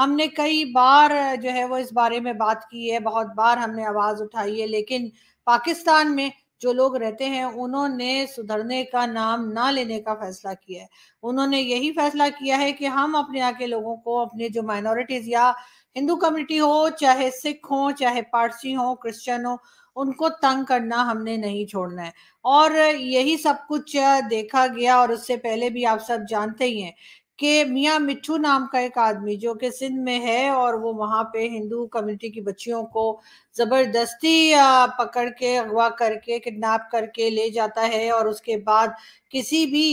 हमने कई बार जो है वो इस बारे में बात की है बहुत बार हमने आवाज उठाई है लेकिन पाकिस्तान में जो लोग रहते हैं उन्होंने सुधरने का नाम ना लेने का फैसला किया है उन्होंने यही फैसला किया है कि हम अपने यहाँ के लोगों को अपने जो माइनॉरिटीज या हिंदू कम्युनिटी हो चाहे सिख हो चाहे पारसी हो क्रिश्चियन हो उनको तंग करना हमने नहीं छोड़ना है और यही सब कुछ देखा गया और उससे पहले भी आप सब जानते ही हैं कि मियाँ मिट्ठू नाम का एक आदमी जो कि सिंध में है और वो वहाँ पे हिंदू कम्युनिटी की बच्चियों को ज़बरदस्ती पकड़ के अगवा करके किडनैप करके ले जाता है और उसके बाद किसी भी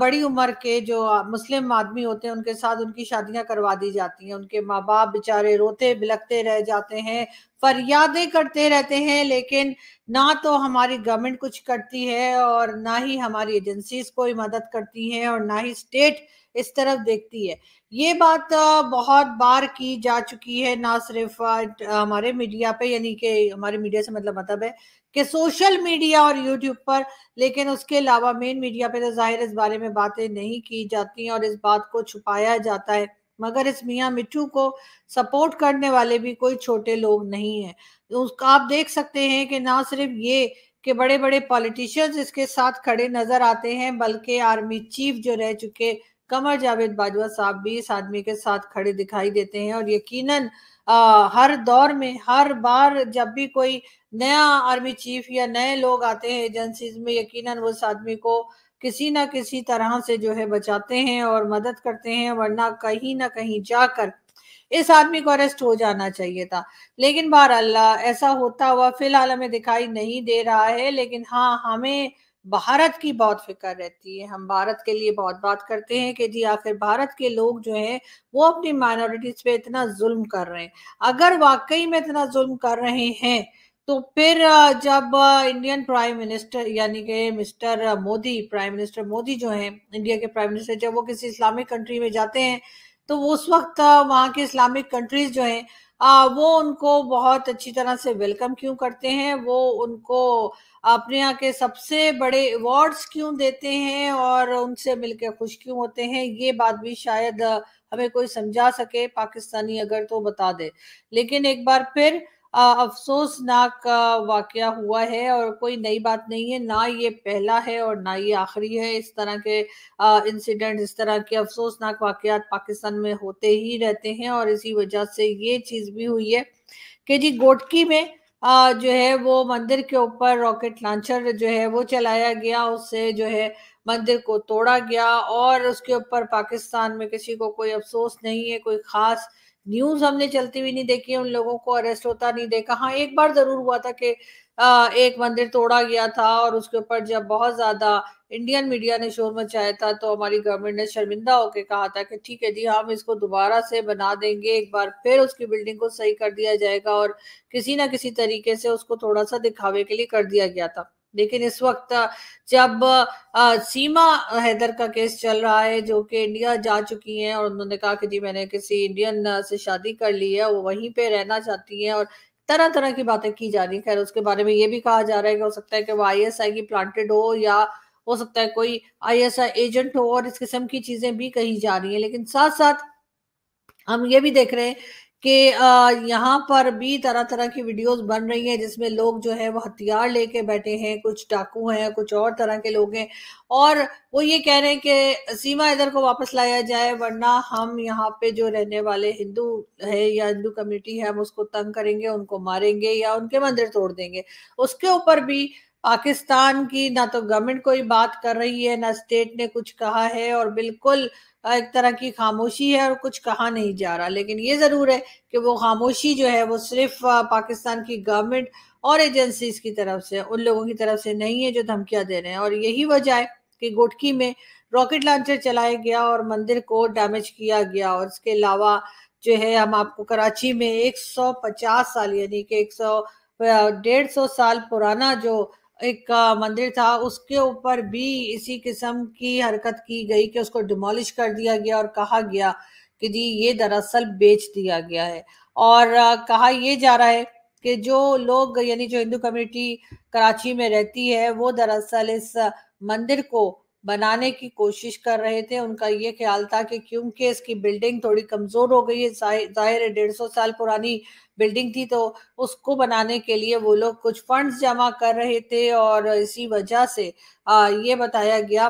बड़ी उम्र के जो मुस्लिम आदमी होते हैं उनके साथ उनकी शादियां करवा दी जाती हैं उनके माँ बाप बेचारे रोते बिलकते रह जाते हैं फरियादें करते रहते हैं लेकिन ना तो हमारी गवर्नमेंट कुछ करती है और ना ही हमारी एजेंसीज कोई मदद करती हैं और ना ही स्टेट इस तरफ देखती है ये बात बहुत बार की जा चुकी है ना सिर्फ हमारे मीडिया पे यानी कि हमारे मीडिया से मतलब मतलब है कि सोशल मीडिया और यूट्यूब पर लेकिन उसके अलावा मेन मीडिया पे तो जाहिर इस बारे में बातें नहीं की जाती और इस बात को छुपाया जाता है मगर इस मियाँ मिट्टू को सपोर्ट करने वाले भी कोई छोटे लोग नहीं है उसका आप देख सकते हैं कि ना सिर्फ ये कि बड़े बड़े पॉलिटिशियंस इसके साथ खड़े नजर आते हैं बल्कि आर्मी चीफ जो रह चुके कमर जावेद बाजवा साहब बीस आदमी के साथ खड़े दिखाई देते हैं और यकीनन हर दौर में हर बार जब भी कोई नया आर्मी चीफ या नए लोग आते हैं एजेंसीज में यकीनन उस आदमी को किसी ना किसी तरह से जो है बचाते हैं और मदद करते हैं वरना कहीं ना कहीं जाकर इस आदमी को अरेस्ट हो जाना चाहिए था लेकिन बहर अल्लाह ऐसा होता हुआ फिलहाल हमें दिखाई नहीं दे रहा है लेकिन हाँ हमें भारत की बहुत फिक्र रहती है हम भारत के लिए बहुत बात करते हैं कि जी आखिर भारत के लोग जो हैं वो अपनी माइनॉरिटीज पे इतना जुल्म कर रहे हैं अगर वाकई में इतना जुल्म कर रहे हैं तो फिर जब इंडियन प्राइम मिनिस्टर यानी कि mister Modi prime minister Modi जो हैं इंडिया के प्राइम मिनिस्टर जब वो किसी इस्लामिक कंट्री में जाते हैं तो उस वक्त वहाँ की इस्लामिक कंट्रीज जो हैं आ, वो उनको बहुत अच्छी तरह से वेलकम क्यों करते हैं वो उनको अपने यहाँ के सबसे बड़े अवार्ड्स क्यों देते हैं और उनसे मिलकर खुश क्यों होते हैं ये बात भी शायद हमें कोई समझा सके पाकिस्तानी अगर तो बता दे लेकिन एक बार फिर अफसोसनाक वाक़ हुआ है और कोई नई बात नहीं है ना ये पहला है और ना ये आखिरी है इस तरह के इंसिडेंट इस तरह के अफसोसनाक वाक पाकिस्तान में होते ही रहते हैं और इसी वजह से ये चीज़ भी हुई है कि जी गोटकी में आ, जो है वो मंदिर के ऊपर रॉकेट लॉन्चर जो है वो चलाया गया उससे जो है मंदिर को तोड़ा गया और उसके ऊपर पाकिस्तान में किसी को कोई अफसोस नहीं है कोई ख़ास न्यूज हमने चलती हुई नहीं देखी उन लोगों को अरेस्ट होता नहीं देखा हाँ एक बार जरूर हुआ था कि एक मंदिर तोड़ा गया था और उसके ऊपर जब बहुत ज्यादा इंडियन मीडिया ने शोर मचाया था तो हमारी गवर्नमेंट ने शर्मिंदा होकर कहा था कि ठीक है जी हम इसको दोबारा से बना देंगे एक बार फिर उसकी बिल्डिंग को सही कर दिया जाएगा और किसी ना किसी तरीके से उसको थोड़ा सा दिखावे के लिए कर दिया गया था लेकिन इस वक्त जब सीमा हैदर का केस चल रहा है जो कि इंडिया जा चुकी हैं और उन्होंने कहा कि जी मैंने किसी इंडियन से शादी कर ली है वो वहीं पे रहना चाहती हैं और तरह तरह की बातें की जा रही खैर उसके बारे में ये भी कहा जा रहा है कि हो सकता है कि वो आई एस आई की प्लांटेड हो या हो सकता है कोई आई एस आई एजेंट हो और इस किस्म की चीजें भी कही जा रही हैं लेकिन साथ साथ हम ये भी देख रहे हैं कि यहाँ पर भी तरह तरह की वीडियोस बन रही हैं जिसमें लोग जो है वो हथियार लेके बैठे हैं कुछ डाकू हैं कुछ और तरह के लोग हैं और वो ये कह रहे हैं कि सीमा इधर को वापस लाया जाए वरना हम यहाँ पे जो रहने वाले हिंदू है या हिंदू कम्युनिटी है हम उसको तंग करेंगे उनको मारेंगे या उनके मंदिर तोड़ देंगे उसके ऊपर भी पाकिस्तान की ना तो गवर्नमेंट कोई बात कर रही है ना स्टेट ने कुछ कहा है और बिल्कुल एक तरह की खामोशी है और कुछ कहा नहीं जा रहा लेकिन ये ज़रूर है कि वो खामोशी जो है वो सिर्फ पाकिस्तान की गवर्नमेंट और एजेंसीज की तरफ से उन लोगों की तरफ से नहीं है जो धमकियां दे रहे हैं और यही वजह है कि गोटकी में रॉकेट लॉन्चर चलाया गया और मंदिर को डैमेज किया गया और इसके अलावा जो है हम आपको कराची में 150 साल यानी कि 100 डेढ़ सौ साल पुराना जो एक मंदिर था उसके ऊपर भी इसी किस्म की हरकत की गई कि उसको डिमोलिश कर दिया गया और कहा गया कि जी ये दरअसल बेच दिया गया है और कहा यह जा रहा है कि जो लोग यानी जो हिंदू कम्युनिटी कराची में रहती है वो दरअसल इस मंदिर को बनाने की कोशिश कर रहे थे उनका ये ख्याल था कि क्योंकि इसकी बिल्डिंग थोड़ी कमज़ोर हो गई है जाहिर है डेढ़ सौ साल पुरानी बिल्डिंग थी तो उसको बनाने के लिए वो लोग कुछ फंड्स जमा कर रहे थे और इसी वजह से ये बताया गया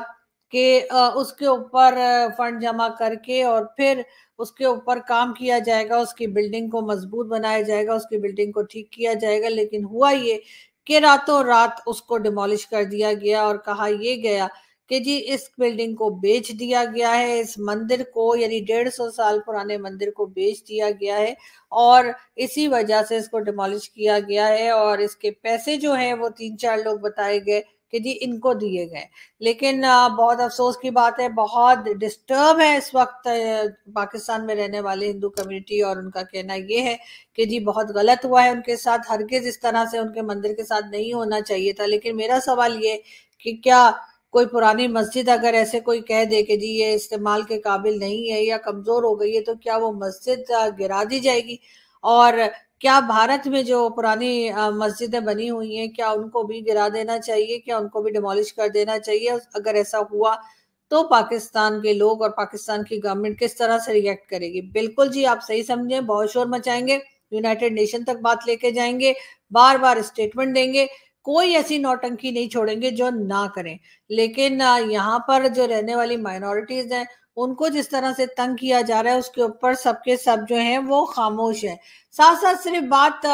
कि उसके ऊपर फंड जमा करके और फिर उसके ऊपर काम किया जाएगा उसकी बिल्डिंग को मजबूत बनाया जाएगा उसकी बिल्डिंग को ठीक किया जाएगा लेकिन हुआ ये कि रातों रात उसको डिमोलिश कर दिया गया और कहा यह गया कि जी इस बिल्डिंग को बेच दिया गया है इस मंदिर को यानी डेढ़ सौ साल पुराने मंदिर को बेच दिया गया है और इसी वजह से इसको डिमोलिश किया गया है और इसके पैसे जो हैं वो तीन चार लोग बताए गए कि जी इनको दिए गए लेकिन बहुत अफसोस की बात है बहुत डिस्टर्ब है इस वक्त पाकिस्तान में रहने वाले हिंदू कम्युनिटी और उनका कहना ये है कि जी बहुत गलत हुआ है उनके साथ हरगिज इस तरह से उनके मंदिर के साथ नहीं होना चाहिए था लेकिन मेरा सवाल ये कि क्या कोई पुरानी मस्जिद अगर ऐसे कोई कह दे कि जी ये इस्तेमाल के काबिल नहीं है या कमज़ोर हो गई है तो क्या वो मस्जिद गिरा दी जाएगी और क्या भारत में जो पुरानी मस्जिदें बनी हुई हैं क्या उनको भी गिरा देना चाहिए क्या उनको भी डिमोलिश कर देना चाहिए अगर ऐसा हुआ तो पाकिस्तान के लोग और पाकिस्तान की गवर्नमेंट किस तरह से रिएक्ट करेगी बिल्कुल जी आप सही समझें बहुत शोर मचाएंगे यूनाइटेड नेशन तक बात लेके जाएंगे बार बार स्टेटमेंट देंगे कोई ऐसी नौटंकी नहीं छोड़ेंगे जो ना करें लेकिन यहाँ पर जो रहने वाली माइनॉरिटीज हैं उनको जिस तरह से तंग किया जा रहा है उसके ऊपर सबके सब जो हैं वो खामोश है साथ साथ सिर्फ बात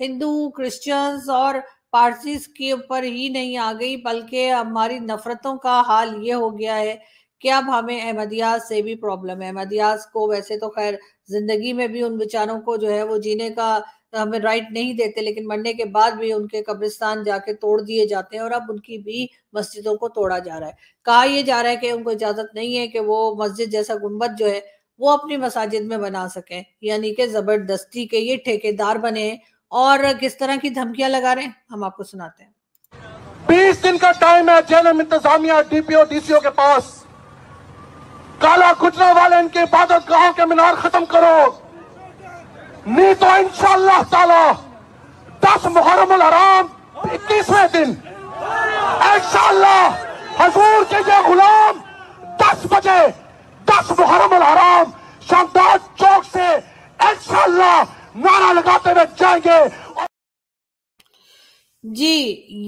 हिंदू क्रिश्चियंस और पारसीज के ऊपर ही नहीं आ गई बल्कि हमारी नफरतों का हाल ये हो गया है कि अब हमें अहमदियाज से भी प्रॉब्लम है अहमदियाज को वैसे तो खैर जिंदगी में भी उन बेचारों को जो है वो जीने का हमें राइट नहीं देते लेकिन मरने के बाद भी उनके कब्रिस्तान जाके तोड़ दिए जाते हैं और अब उनकी भी मस्जिदों को तोड़ा जा रहा है कहा यह जा रहा है कि उनको इजाजत नहीं है कि वो मस्जिद जैसा गुम्बद जो है वो अपनी मसाजिद में बना सकें यानी कि जबरदस्ती के ये ठेकेदार बने और किस तरह की धमकियां लगा रहे हैं हम आपको सुनाते हैं बीस दिन का टाइम है जेलम इंतजामिया डीपीओ डीसीओ के पास काला कुचरा वाले इनके इबादत गांव के मीनार खत्म करो नहीं तो इंशाल्लाह ताला दस मुहर्रम हराम इक्कीसवें दिन इंशाल्लाह हजूर के ये गुलाम दस बजे दस मुहर्रम हराम शानदार चौक से इंशाल्लाह नारा लगाते हुए जाएंगे जी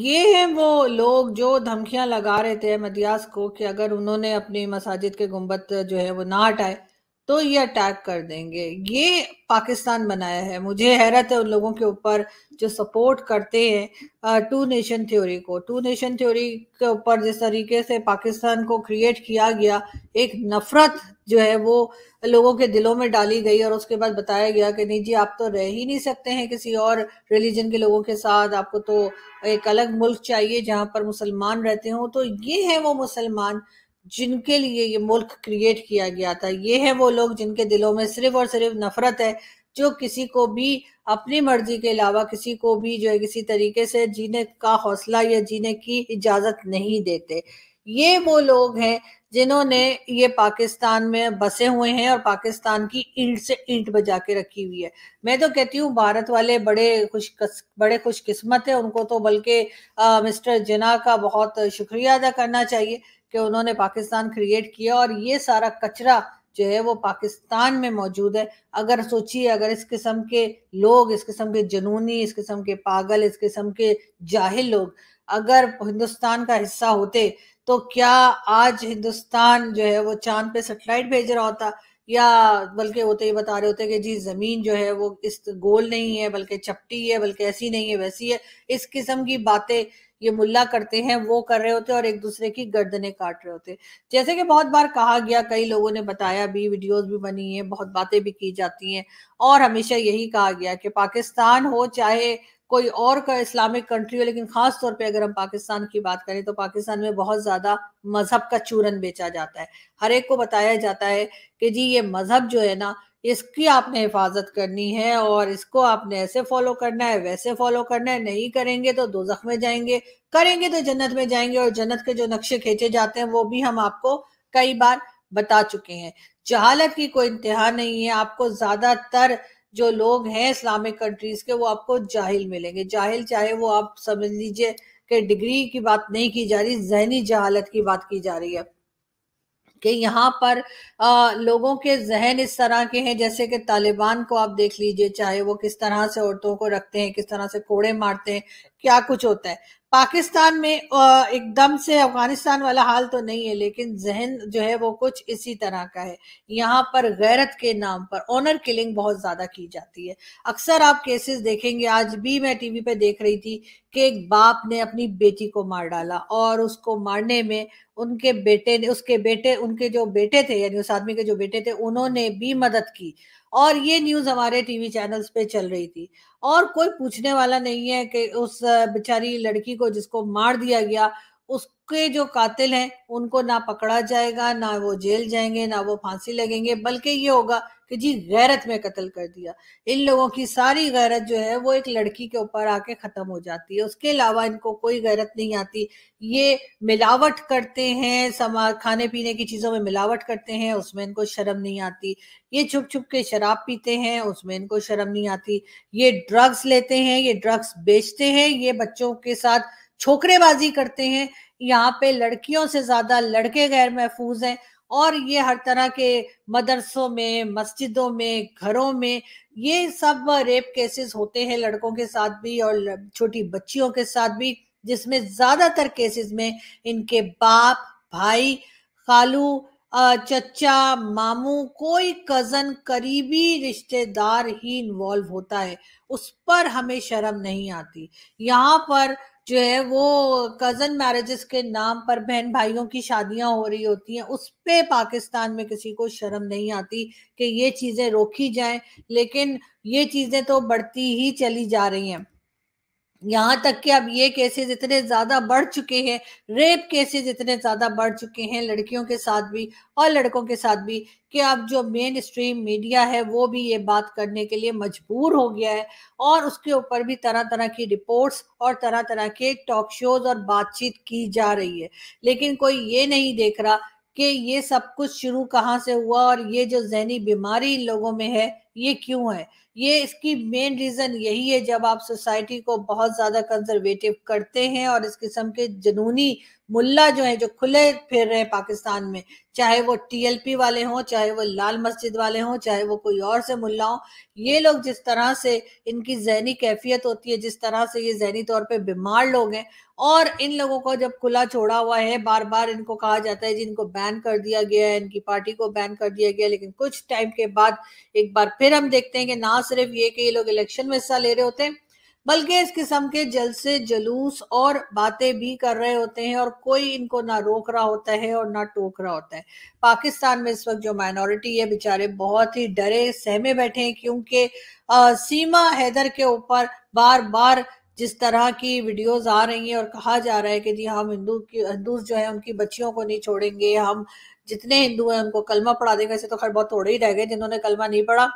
ये हैं वो लोग जो धमकियां लगा रहे थे मदियास को कि अगर उन्होंने अपनी मसाजिद के गुंबद जो है वो ना हटाए तो ये अटैक कर देंगे ये पाकिस्तान बनाया है मुझे हैरत है उन लोगों के ऊपर जो सपोर्ट करते हैं टू नेशन थ्योरी को टू नेशन थ्योरी के ऊपर जिस तरीके से पाकिस्तान को क्रिएट किया गया एक नफरत जो है वो लोगों के दिलों में डाली गई और उसके बाद बताया गया कि नहीं जी आप तो रह ही नहीं सकते हैं किसी और रिलीजन के लोगों के साथ आपको तो एक अलग मुल्क चाहिए जहाँ पर मुसलमान रहते हों तो ये है वो मुसलमान जिनके लिए ये मुल्क क्रिएट किया गया था ये है वो लोग जिनके दिलों में सिर्फ और सिर्फ नफरत है जो किसी को भी अपनी मर्जी के अलावा किसी को भी जो है किसी तरीके से जीने का हौसला या जीने की इजाजत नहीं देते ये वो लोग हैं जिन्होंने ये पाकिस्तान में बसे हुए हैं और पाकिस्तान की ईंट से ईंट बजा के रखी हुई है मैं तो कहती हूँ भारत वाले बड़े खुश बड़े खुशकिस्मत है उनको तो बल्कि मिस्टर जिना का बहुत शुक्रिया अदा करना चाहिए कि उन्होंने पाकिस्तान क्रिएट किया और ये सारा कचरा जो है वो पाकिस्तान में मौजूद है अगर सोचिए अगर इस किस्म के लोग इस किस्म के जनूनी इस किस्म के पागल इस किस्म के जाहिल लोग अगर हिंदुस्तान का हिस्सा होते तो क्या आज हिंदुस्तान जो है वो चांद पे सेटेलाइट भेज रहा होता या बल्कि वो तो ये बता रहे होते हैं कि जी जमीन जो है वो इस गोल नहीं है बल्कि चपटी है बल्कि ऐसी नहीं है वैसी है इस किस्म की बातें ये मुल्ला करते हैं वो कर रहे होते और एक दूसरे की गर्दनें काट रहे होते जैसे कि बहुत बार कहा गया कई लोगों ने बताया भी वीडियोस भी बनी है बहुत बातें भी की जाती हैं और हमेशा यही कहा गया कि पाकिस्तान हो चाहे कोई और का इस्लामिक कंट्री हो लेकिन खास तौर पे अगर हम पाकिस्तान की बात करें तो पाकिस्तान में बहुत ज़्यादा मज़हब का चूरन बेचा जाता है हर एक को बताया जाता है कि जी ये मज़हब जो है ना इसकी आपने हिफाजत करनी है और इसको आपने ऐसे फॉलो करना है वैसे फॉलो करना है नहीं करेंगे तो दो में जाएंगे करेंगे तो जन्नत में जाएंगे और जन्नत के जो नक्शे खींचे जाते हैं वो भी हम आपको कई बार बता चुके हैं जहालत की कोई इंतहा नहीं है आपको ज़्यादातर जो लोग हैं इस्लामिक कंट्रीज के वो आपको जाहिल मिलेंगे जाहिल चाहे वो आप समझ लीजिए कि डिग्री की बात नहीं की जा रही जहनी जहालत की बात की जा रही है कि यहाँ पर आ, लोगों के जहन इस तरह के हैं जैसे कि तालिबान को आप देख लीजिए चाहे वो किस तरह से औरतों को रखते हैं किस तरह से कोड़े मारते हैं क्या कुछ होता है पाकिस्तान में एकदम से अफगानिस्तान वाला हाल तो नहीं है लेकिन जहन जो है वो कुछ इसी तरह का है यहाँ पर गैरत के नाम पर ऑनर किलिंग बहुत ज़्यादा की जाती है अक्सर आप केसेस देखेंगे आज भी मैं टीवी पे देख रही थी कि एक बाप ने अपनी बेटी को मार डाला और उसको मारने में उनके बेटे ने उसके बेटे उनके जो बेटे थे यानी उस आदमी के जो बेटे थे उन्होंने भी मदद की और ये न्यूज हमारे टीवी चैनल्स पे चल रही थी और कोई पूछने वाला नहीं है कि उस बेचारी लड़की को जिसको मार दिया गया उसके जो कातिल हैं उनको ना पकड़ा जाएगा ना वो जेल जाएंगे ना वो फांसी लगेंगे बल्कि ये होगा कि जी गैरत में कत्ल कर दिया इन लोगों की सारी गैरत जो है वो एक लड़की के ऊपर आके ख़त्म हो जाती है उसके अलावा इनको कोई गैरत नहीं आती ये मिलावट करते हैं समा खाने पीने की चीज़ों में मिलावट करते हैं उसमें इनको शर्म नहीं आती ये छुप छुप के शराब पीते हैं उसमें इनको शर्म नहीं आती ये ड्रग्स लेते हैं ये ड्रग्स बेचते हैं ये बच्चों के साथ छोकरेबाजी करते हैं यहाँ पे लड़कियों से ज्यादा लड़के गैर महफूज हैं और ये हर तरह के मदरसों में मस्जिदों में घरों में ये सब रेप केसेस होते हैं लड़कों के साथ भी और छोटी बच्चियों के साथ भी जिसमें ज्यादातर केसेस में इनके बाप भाई खालू चचा मामू कोई कजन करीबी रिश्तेदार ही इन्वॉल्व होता है उस पर हमें शर्म नहीं आती यहाँ पर जो है वो कजन मैरिजेस के नाम पर बहन भाइयों की शादियां हो रही होती हैं उस पर पाकिस्तान में किसी को शर्म नहीं आती कि ये चीजें रोकी जाएं लेकिन ये चीजें तो बढ़ती ही चली जा रही हैं यहाँ तक कि अब ये केसेस इतने ज्यादा बढ़ चुके हैं रेप केसेस इतने ज्यादा बढ़ चुके हैं लड़कियों के साथ भी और लड़कों के साथ भी कि अब जो मेन स्ट्रीम मीडिया है वो भी ये बात करने के लिए मजबूर हो गया है और उसके ऊपर भी तरह तरह की रिपोर्ट्स और तरह तरह के टॉक शोज और बातचीत की जा रही है लेकिन कोई ये नहीं देख रहा कि ये सब कुछ शुरू कहाँ से हुआ और ये जो जहनी बीमारी इन लोगों में है ये क्यों है ये इसकी मेन रीज़न यही है जब आप सोसाइटी को बहुत ज़्यादा कंजर्वेटिव करते हैं और इस किस्म के जनूनी मुल्ला जो है जो खुले फिर रहे हैं पाकिस्तान में चाहे वो टीएलपी वाले हों चाहे वो लाल मस्जिद वाले हों चाहे वो कोई और से मुल्ला हो ये लोग जिस तरह से इनकी जहनी कैफियत होती है जिस तरह से ये जहनी तौर पे बीमार लोग हैं और इन लोगों को जब खुला छोड़ा हुआ है बार बार इनको कहा जाता है जिनको बैन कर दिया गया है इनकी पार्टी को बैन कर दिया गया लेकिन कुछ टाइम के बाद एक बार फिर हम देखते हैं कि ना सिर्फ ये कि ये लोग इलेक्शन में हिस्सा ले रहे होते हैं बल्कि इस किस्म के जलसे जलूस और बातें भी कर रहे होते हैं और कोई इनको ना रोक रहा होता है और ना टोक रहा होता है पाकिस्तान में इस वक्त जो माइनॉरिटी है बेचारे बहुत ही डरे सहमे बैठे हैं क्योंकि सीमा हैदर के ऊपर बार बार जिस तरह की वीडियोस आ रही हैं और कहा जा रहा है कि जी हम हिंदू की हिंदू जो है उनकी बच्चियों को नहीं छोड़ेंगे हम जितने हिंदू हैं उनको कलमा पढ़ा देंगे ऐसे तो खैर बहुत थोड़े ही रह गए जिन्होंने कलमा नहीं पढ़ा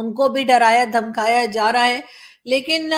उनको भी डराया धमकाया जा रहा है लेकिन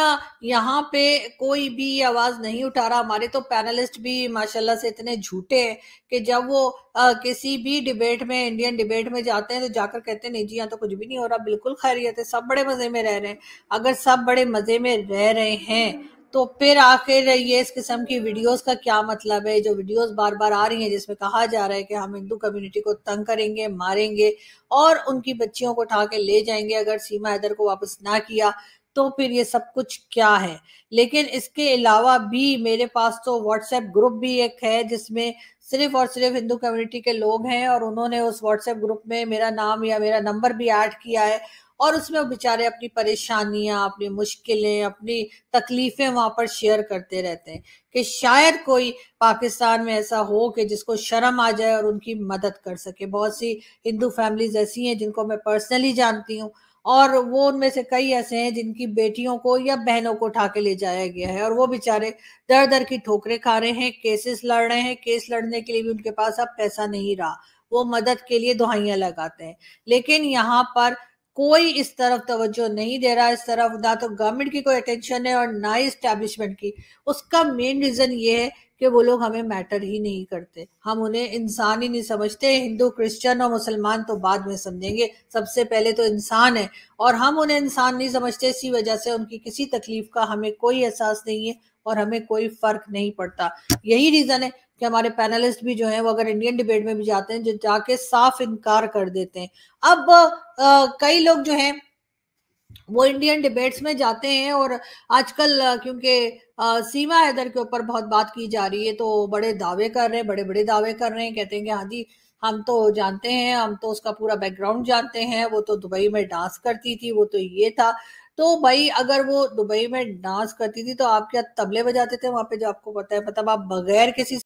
यहाँ पे कोई भी आवाज नहीं उठा रहा हमारे तो पैनलिस्ट भी माशाल्लाह से इतने झूठे हैं कि जब वो आ, किसी भी डिबेट में इंडियन डिबेट में जाते हैं तो जाकर कहते हैं नहीं जी यहाँ तो कुछ भी नहीं हो रहा बिल्कुल खैरियत है सब बड़े मजे में रह रहे हैं अगर सब बड़े मजे में रह रहे हैं तो फिर आखिर ये इस किस्म की वीडियोस का क्या मतलब है जो वीडियोस बार बार आ रही हैं जिसमें कहा जा रहा है कि हम हिंदू कम्युनिटी को तंग करेंगे मारेंगे और उनकी बच्चियों को उठा के ले जाएंगे अगर सीमा हैदर को वापस ना किया तो फिर ये सब कुछ क्या है लेकिन इसके अलावा भी मेरे पास तो व्हाट्सएप ग्रुप भी एक है जिसमें सिर्फ और सिर्फ हिंदू कम्युनिटी के लोग हैं और उन्होंने उस व्हाट्सएप ग्रुप में मेरा नाम या मेरा नंबर भी ऐड किया है और उसमें बेचारे अपनी परेशानियां अपनी मुश्किलें अपनी तकलीफें वहां पर शेयर करते रहते हैं कि शायद कोई पाकिस्तान में ऐसा हो कि जिसको शर्म आ जाए और उनकी मदद कर सके बहुत सी हिंदू फैमिलीज ऐसी हैं जिनको मैं पर्सनली जानती हूँ और वो उनमें से कई ऐसे हैं जिनकी बेटियों को या बहनों को उठा के ले जाया गया है और वो बेचारे दर दर की ठोकरें खा रहे हैं केसेस लड़ रहे हैं केस लड़ने के लिए भी उनके पास अब पैसा नहीं रहा वो मदद के लिए दुहाइयां लगाते हैं लेकिन यहाँ पर कोई इस तरफ तवज्जो नहीं दे रहा इस तरफ ना तो गवर्नमेंट की कोई अटेंशन है और ना ही स्टैब्लिशमेंट की उसका मेन रीजन ये है કે બોલો અમે મેટર હી નહીં કરતે હમ ઉને ઇન્સાન હી નહીં સમજેતે હિન્દુ ક્રિશ્ચિયન ઓર મુસ્લમાન તો બાદ મે સમજેંગે સબસે પહેલે તો ઇન્સાન હે ઓર હમ ઉને ઇન્સાન નહીં સમજેતે સી વજહ સે ઉનકી કিসি તકલીફ કા હમે કોઈ અહસાસ નહીં હે ઓર હમે કોઈ ફરક નહીં પડતા યહી રીઝન હે કે હમારે પેનેલિસ્ટ ભી જો હે વો અગર ઇન્ડિયન ડિબેટ મે બી જાતે હે જ જાકે સાફ ઇનકાર કર દેતે અબ કઈ લોગ જો હે वो इंडियन डिबेट्स में जाते हैं और आजकल क्योंकि सीमा हैदर के ऊपर बहुत बात की जा रही है तो बड़े दावे कर रहे हैं बड़े बड़े दावे कर रहे हैं कहते हैं कि हाँ जी हम तो जानते हैं हम तो उसका पूरा बैकग्राउंड जानते हैं वो तो दुबई में डांस करती थी वो तो ये था तो भाई अगर वो दुबई में डांस करती थी तो आप क्या तबले बजाते थे वहां पे जो आपको पता है मतलब आप बगैर किसी